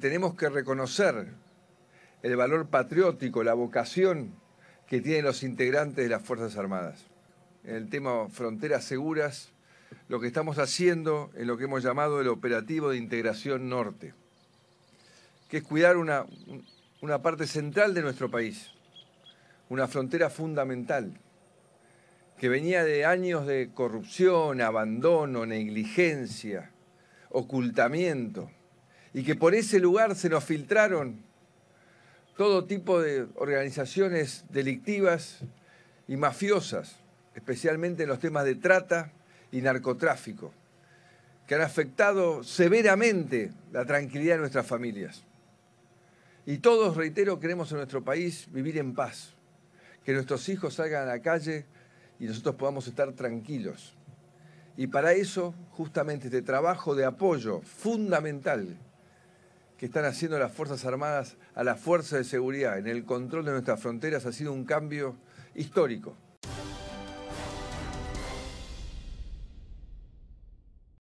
Tenemos que reconocer el valor patriótico, la vocación que tienen los integrantes de las Fuerzas Armadas. En el tema fronteras seguras, lo que estamos haciendo en lo que hemos llamado el operativo de integración norte, que es cuidar una, una parte central de nuestro país, una frontera fundamental, que venía de años de corrupción, abandono, negligencia, ocultamiento y que por ese lugar se nos filtraron todo tipo de organizaciones delictivas y mafiosas, especialmente en los temas de trata y narcotráfico, que han afectado severamente la tranquilidad de nuestras familias. Y todos, reitero, queremos en nuestro país vivir en paz, que nuestros hijos salgan a la calle y nosotros podamos estar tranquilos. Y para eso, justamente este trabajo de apoyo fundamental que están haciendo las Fuerzas Armadas a la fuerza de seguridad en el control de nuestras fronteras ha sido un cambio histórico.